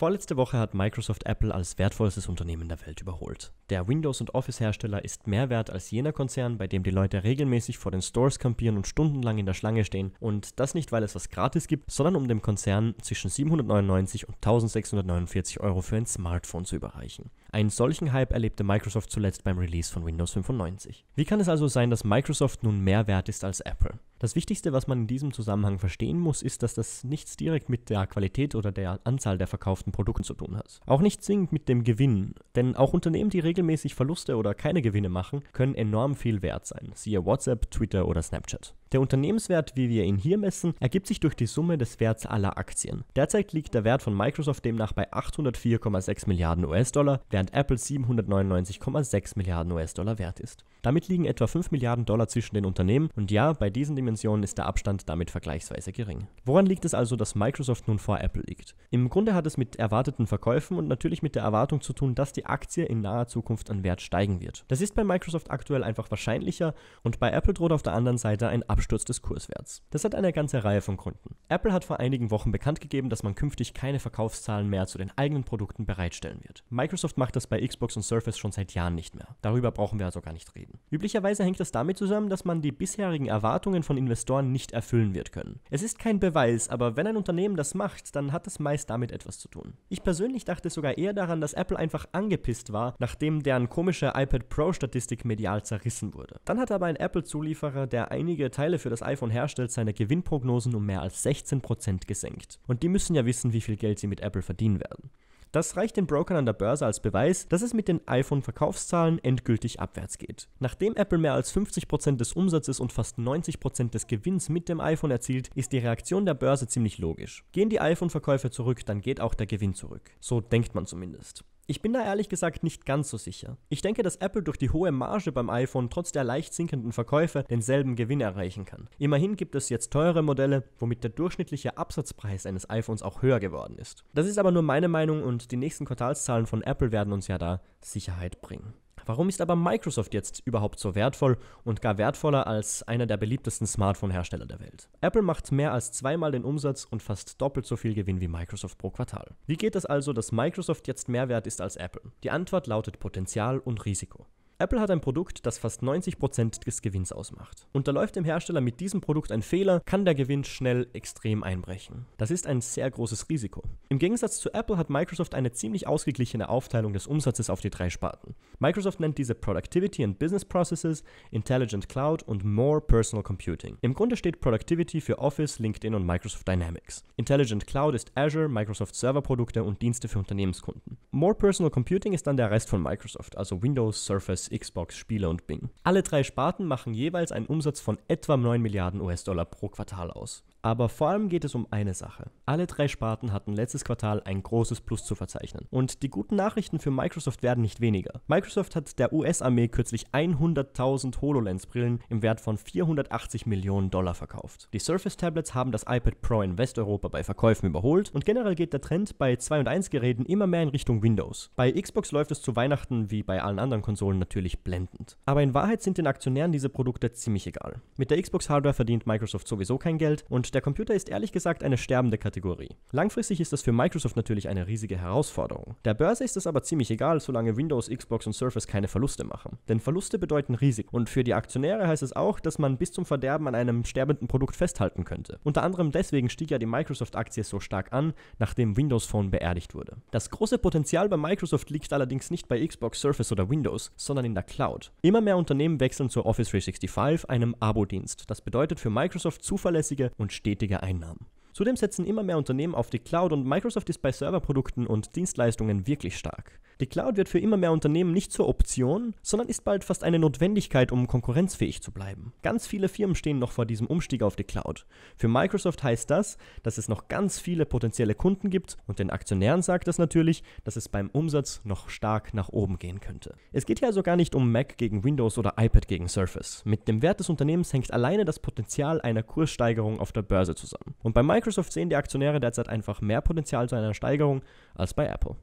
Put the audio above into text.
Vorletzte Woche hat Microsoft Apple als wertvollstes Unternehmen der Welt überholt. Der Windows- und Office-Hersteller ist mehr wert als jener Konzern, bei dem die Leute regelmäßig vor den Stores kampieren und stundenlang in der Schlange stehen. Und das nicht, weil es was gratis gibt, sondern um dem Konzern zwischen 799 und 1649 Euro für ein Smartphone zu überreichen. Einen solchen Hype erlebte Microsoft zuletzt beim Release von Windows 95. Wie kann es also sein, dass Microsoft nun mehr wert ist als Apple? Das Wichtigste, was man in diesem Zusammenhang verstehen muss, ist, dass das nichts direkt mit der Qualität oder der Anzahl der verkauften Produkte zu tun hat. Auch nicht zwingend mit dem Gewinn, denn auch Unternehmen, die regelmäßig Verluste oder keine Gewinne machen, können enorm viel wert sein, siehe WhatsApp, Twitter oder Snapchat. Der Unternehmenswert, wie wir ihn hier messen, ergibt sich durch die Summe des Werts aller Aktien. Derzeit liegt der Wert von Microsoft demnach bei 804,6 Milliarden US-Dollar, während Apple 799,6 Milliarden US-Dollar wert ist. Damit liegen etwa 5 Milliarden Dollar zwischen den Unternehmen und ja, bei diesen Dimensionen ist der Abstand damit vergleichsweise gering. Woran liegt es also, dass Microsoft nun vor Apple liegt? Im Grunde hat es mit erwarteten Verkäufen und natürlich mit der Erwartung zu tun, dass die Aktie in naher Zukunft an Wert steigen wird. Das ist bei Microsoft aktuell einfach wahrscheinlicher und bei Apple droht auf der anderen Seite ein Abstand. Absturz des Kurswerts. Das hat eine ganze Reihe von Gründen. Apple hat vor einigen Wochen bekannt gegeben, dass man künftig keine Verkaufszahlen mehr zu den eigenen Produkten bereitstellen wird. Microsoft macht das bei Xbox und Surface schon seit Jahren nicht mehr. Darüber brauchen wir also gar nicht reden. Üblicherweise hängt das damit zusammen, dass man die bisherigen Erwartungen von Investoren nicht erfüllen wird können. Es ist kein Beweis, aber wenn ein Unternehmen das macht, dann hat es meist damit etwas zu tun. Ich persönlich dachte sogar eher daran, dass Apple einfach angepisst war, nachdem deren komische iPad Pro Statistik medial zerrissen wurde. Dann hat aber ein Apple-Zulieferer, der einige Teile Teile für das iPhone herstellt, seine Gewinnprognosen um mehr als 16% gesenkt. Und die müssen ja wissen, wie viel Geld sie mit Apple verdienen werden. Das reicht den Brokern an der Börse als Beweis, dass es mit den iPhone-Verkaufszahlen endgültig abwärts geht. Nachdem Apple mehr als 50% des Umsatzes und fast 90% des Gewinns mit dem iPhone erzielt, ist die Reaktion der Börse ziemlich logisch. Gehen die iPhone-Verkäufe zurück, dann geht auch der Gewinn zurück. So denkt man zumindest. Ich bin da ehrlich gesagt nicht ganz so sicher. Ich denke, dass Apple durch die hohe Marge beim iPhone trotz der leicht sinkenden Verkäufe denselben Gewinn erreichen kann. Immerhin gibt es jetzt teure Modelle, womit der durchschnittliche Absatzpreis eines iPhones auch höher geworden ist. Das ist aber nur meine Meinung und die nächsten Quartalszahlen von Apple werden uns ja da Sicherheit bringen. Warum ist aber Microsoft jetzt überhaupt so wertvoll und gar wertvoller als einer der beliebtesten Smartphone-Hersteller der Welt? Apple macht mehr als zweimal den Umsatz und fast doppelt so viel Gewinn wie Microsoft pro Quartal. Wie geht es also, dass Microsoft jetzt mehr wert ist als Apple? Die Antwort lautet Potenzial und Risiko. Apple hat ein Produkt, das fast 90% des Gewinns ausmacht. Und da läuft dem Hersteller mit diesem Produkt ein Fehler, kann der Gewinn schnell extrem einbrechen. Das ist ein sehr großes Risiko. Im Gegensatz zu Apple hat Microsoft eine ziemlich ausgeglichene Aufteilung des Umsatzes auf die drei Sparten. Microsoft nennt diese Productivity and Business Processes, Intelligent Cloud und More Personal Computing. Im Grunde steht Productivity für Office, LinkedIn und Microsoft Dynamics. Intelligent Cloud ist Azure, Microsoft Server Produkte und Dienste für Unternehmenskunden. More Personal Computing ist dann der Rest von Microsoft, also Windows, Surface, Xbox, Spiele und Bing. Alle drei Sparten machen jeweils einen Umsatz von etwa 9 Milliarden US-Dollar pro Quartal aus. Aber vor allem geht es um eine Sache. Alle drei Sparten hatten letztes Quartal ein großes Plus zu verzeichnen. Und die guten Nachrichten für Microsoft werden nicht weniger. Microsoft hat der US-Armee kürzlich 100.000 HoloLens-Brillen im Wert von 480 Millionen Dollar verkauft. Die Surface-Tablets haben das iPad Pro in Westeuropa bei Verkäufen überholt und generell geht der Trend bei 2 und 1 Geräten immer mehr in Richtung Windows. Bei Xbox läuft es zu Weihnachten wie bei allen anderen Konsolen natürlich blendend. Aber in Wahrheit sind den Aktionären diese Produkte ziemlich egal. Mit der Xbox Hardware verdient Microsoft sowieso kein Geld und der der Computer ist ehrlich gesagt eine sterbende Kategorie. Langfristig ist das für Microsoft natürlich eine riesige Herausforderung. Der Börse ist es aber ziemlich egal, solange Windows, Xbox und Surface keine Verluste machen. Denn Verluste bedeuten Risiken. Und für die Aktionäre heißt es auch, dass man bis zum Verderben an einem sterbenden Produkt festhalten könnte. Unter anderem deswegen stieg ja die Microsoft-Aktie so stark an, nachdem Windows Phone beerdigt wurde. Das große Potenzial bei Microsoft liegt allerdings nicht bei Xbox, Surface oder Windows, sondern in der Cloud. Immer mehr Unternehmen wechseln zur Office 365, einem Abo-Dienst. Das bedeutet für Microsoft zuverlässige und stetige Einnahmen. Zudem setzen immer mehr Unternehmen auf die Cloud und Microsoft ist bei Serverprodukten und Dienstleistungen wirklich stark. Die Cloud wird für immer mehr Unternehmen nicht zur Option, sondern ist bald fast eine Notwendigkeit, um konkurrenzfähig zu bleiben. Ganz viele Firmen stehen noch vor diesem Umstieg auf die Cloud. Für Microsoft heißt das, dass es noch ganz viele potenzielle Kunden gibt und den Aktionären sagt das natürlich, dass es beim Umsatz noch stark nach oben gehen könnte. Es geht hier also gar nicht um Mac gegen Windows oder iPad gegen Surface. Mit dem Wert des Unternehmens hängt alleine das Potenzial einer Kurssteigerung auf der Börse zusammen. Und bei Microsoft sehen die Aktionäre derzeit einfach mehr Potenzial zu einer Steigerung als bei Apple.